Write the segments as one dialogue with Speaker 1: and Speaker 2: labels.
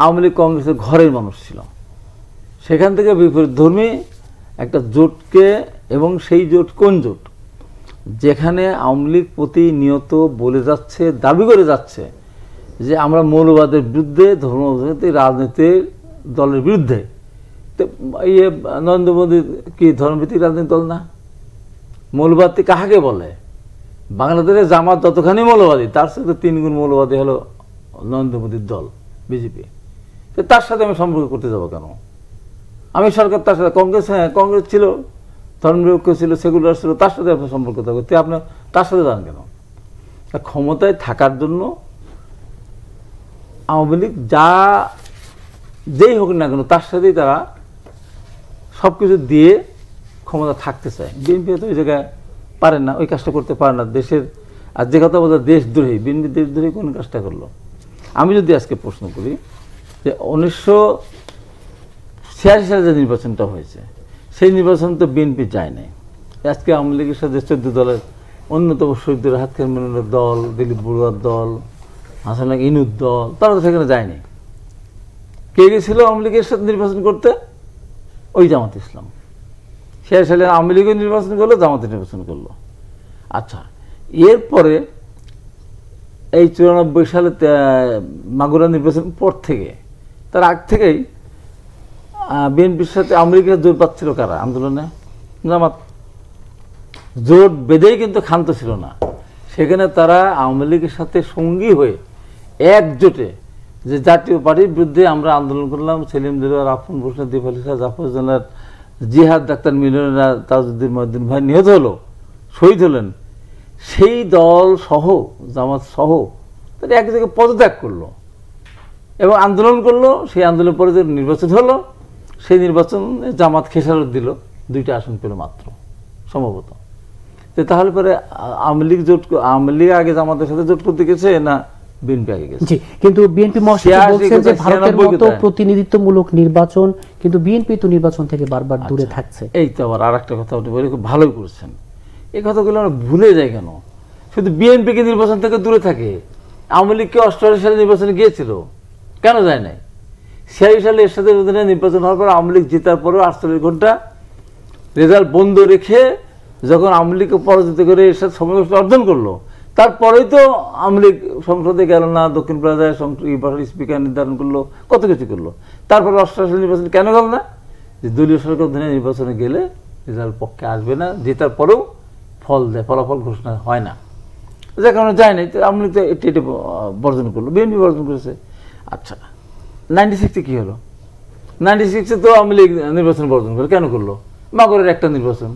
Speaker 1: আওয়ামী লীগ কংগ্রেসের ঘরের মানুষ ছিল সেখান থেকে বিপরীত ধর্মী একটা জোটকে এবং সেই জোট কোন জোট যেখানে আওয়ামী লীগ প্রতিনিয়ত বলে যাচ্ছে দাবি করে যাচ্ছে যে আমরা মৌলবাদের বিরুদ্ধে ধর্ম রাজনীতির দলের বিরুদ্ধে তো ইয়ে নরেন্দ্র মোদী কি ধর্মভিত্তিক রাজনীতি দল না মৌলবাদী কাহাকে বলে বাংলাদেশে জামাত যতখানি মৌলবাদী তার সাথে তিনগুণ মৌলবাদী হলো নরেন্দ্র মোদীর দল বিজেপি তার সাথে আমি সম্পর্ক করতে যাবো কেন আমি সরকার তার সাথে কংগ্রেস হ্যাঁ কংগ্রেস ছিল ধর্মবিপক্ষ ছিল সেকুলার ছিল তার সাথে আপনার সম্পর্ক থাকবে তুই আপনার তার সাথে যান কেন ক্ষমতায় থাকার জন্য আওয়ামী লীগ যা যেই হোক না কেন তার সাথেই তারা সব কিছু দিয়ে ক্ষমতা থাকতে চায় বিএনপি তো ওই জায়গায় পারে না ওই কাজটা করতে পারে না দেশের আর যে কথা বলতে দেশদ্রোহী বিএনপি দেশদ্রোহী কোন কাজটা করলো আমি যদি আজকে প্রশ্ন করি যে উনিশশো ছিয়াশি সালে যে নির্বাচনটা হয়েছে সেই নির্বাচন তো বিএনপি যায় নাই আজকে আওয়ামী লীগের সাথে চোদ্দ দলের অন্যতম শহীদ হাত খেরমিনুর দল দিলীপ বড়ুয়ার দল হাসান ইনুর দল তারা তো সেখানে যায়নি কে গেছিল আওয়ামী লীগের সাথে নির্বাচন করতে ওই জামাত ইসলাম সে সালে আওয়ামী লীগের নির্বাচন করলো জামাতে নির্বাচন করলো আচ্ছা এরপরে এই চুরানব্বই সালে মাগুরা নির্বাচন পর থেকে তার আগ থেকেই বিএনপির সাথে আওয়ামী লীগের জোর পাচ্ছিল কারা আন্দোলনে জামাত জোট বেঁধেই কিন্তু ক্ষান্ত ছিল না সেখানে তারা আওয়ামী লীগের সাথে সঙ্গী হয়ে একজোটে যে জাতীয় পার্টির বিরুদ্ধে আমরা আন্দোলন করলাম সেলিম দিলার আফুন ভূষণ দীপালি শাহ জাফর জানার জিহাদ ডাক্তার মিলনা তাজুদ্দিন মহদ্দিন ভাই নিহত হলো শহীদ হলেন সেই দল সহ জামাত সহ তারা এক জায়গায় পদত্যাগ করলো এবং আন্দোলন করলো সেই আন্দোলন পরে নির্বাচন হলো সেই নির্বাচনে জামাত খেসারত দিল দুইটা আসন পেল মাত্র সম্ভবত তো তাহলে পরে আওয়ামী লীগ জোট আওয়ামী লীগ আগে জামাতের সাথে জোট করতে গেছে না বিএনপি আগে গেছে জি কিন্তু বিএনপি মহাসচিব বলছেন যে ভারতের মতো প্রতিনিধিত্বমূলক নির্বাচন কিন্তু বিএনপি তো নির্বাচন থেকে বারবার আচ্ছা, দূরে থাকছে এই তো আবার আরেকটা কথা বলে খুব ভালোই করেছেন এই কথাগুলো আমরা ভুলে যাই কেন শুধু বিএনপিকে নির্বাচন থেকে দূরে থাকে আওয়ামী লীগকে অষ্টআশি সালে নির্বাচনে গিয়েছিল কেন যায় নাই ছিয়াশি সালে এরশাদের অধীনে নির্বাচন হওয়ার পর আওয়ামী লীগ জেতার পরেও আটচল্লিশ ঘন্টা রেজাল্ট বন্ধ রেখে যখন আওয়ামী লীগকে পরাজিত করে এরশাদ সমাবেশটা অর্জন করলো তারপরেই তো আওয়ামী লীগ সংসদে গেল না দক্ষিণ প্লাজায় স্পিকার নির্ধারণ করলো কত কিছু করলো তারপর অষ্টআশি নির্বাচন কেন গেল না যে দলীয় সরকার অধীনে নির্বাচনে গেলে রেজাল্ট পক্ষে আসবে না জেতার পরেও ফল দেয় ফলাফল ঘোষণা হয় না যে কারণে যায় না আওয়ামী লীগ তো এটি বর্জন করলো বিএনপি বর্জন করেছে আচ্ছা নাইনটি সিক্সে কী হলো নাইনটি সিক্সে তো আওয়ামী লীগ নির্বাচন বর্জন করে কেন করলো মাগরের একটা নির্বাচন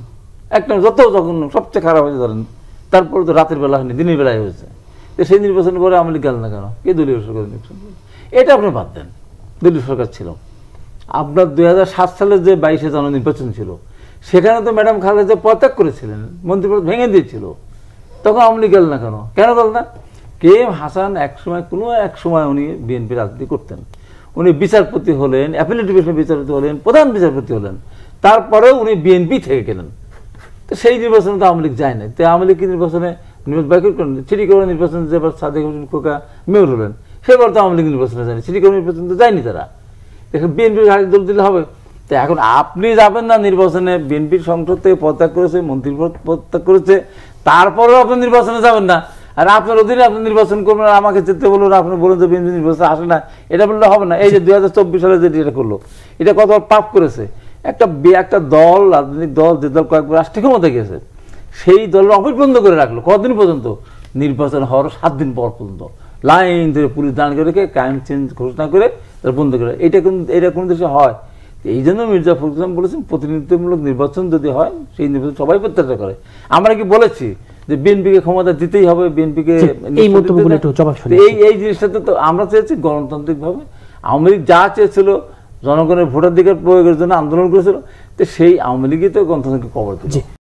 Speaker 1: একটা যত যখন সবচেয়ে খারাপ হয়েছে ধরেন তারপরে তো রাতের বেলা হয়নি দিনের বেলায় হয়েছে তো সেই নির্বাচন করে আওয়ামী লীগ গেল না কেন কে দলীয় সরকার নির্বাচন এটা আপনি বাদ দেন দলীয় সরকার ছিল আপনার দুই সালের যে বাইশে জন নির্বাচন ছিল সেখানে তো ম্যাডাম খালেদা পদত্যাগ করেছিলেন মন্ত্রিপদ ভেঙে দিয়েছিল তখন আওয়ামী লীগ গেল না কেন কেন গেল না কে এম হাসান একসময় কোনো এক সময় উনি বিএনপি রাজনীতি করতেন উনি বিচারপতি হলেন অ্যাপিলেট ডিভিশনের বিচারপতি হলেন প্রধান বিচারপতি হলেন তারপরেও উনি বিএনপি থেকে গেলেন তো সেই নির্বাচনে তো আওয়ামী লীগ যায় নাই তো আওয়ামী লীগ নির্বাচনে নির্বাচন করেন সিটি নির্বাচন যেবার সাদেক হোসেন খোকা মেয়র হলেন সেবার তো আওয়ামী লীগ নির্বাচনে যায়নি সিটি নির্বাচন তো যায়নি তারা দেখেন বিএনপির হাতে দল দিলে হবে তো এখন আপনি যাবেন না নির্বাচনে বিএনপির সংসদ থেকে পদত্যাগ করেছে মন্ত্রী পদত্যাগ করেছে তারপরেও আপনি নির্বাচনে যাবেন না আর আপনার অধীনে আপনি নির্বাচন করবেন আর আমাকে যেতে বলুন আপনি বলুন যে বিএনপি নির্বাচন আসে না এটা বললে হবে না এই যে দুই সালে যেটি এটা করলো এটা কতবার পাপ করেছে একটা একটা দল রাজনৈতিক দল যে দল কয়েকবার রাষ্ট্রীয় ক্ষমতা গেছে সেই দলের অফিস বন্ধ করে রাখলো কতদিন পর্যন্ত নির্বাচন হওয়ার সাত দিন পর পর্যন্ত লাইন ধরে পুলিশ দাঁড় করে রেখে ক্রাইম চেঞ্জ ঘোষণা করে তারা বন্ধ করে এটা কোন এটা কোন দেশে হয় এই জন্য মির্জা ফখরুল বলেছেন প্রতিনিধিত্বমূলক নির্বাচন যদি হয় সেই নির্বাচন সবাই প্রত্যাশা করে আমরা কি বলেছি যে বিএনপিকে ক্ষমতা দিতেই হবে বিএনপিকে এই মন্তব্যগুলো একটু জবাব শুনি এই এই জিনিসটাতে তো আমরা চেয়েছি গণতান্ত্রিকভাবে আওয়ামী লীগ যা চেয়েছিল জনগণের ভোটাধিকার প্রয়োগের জন্য আন্দোলন করেছিল তো সেই আওয়ামী লীগই তো গণতন্ত্রকে কবর দিচ্ছে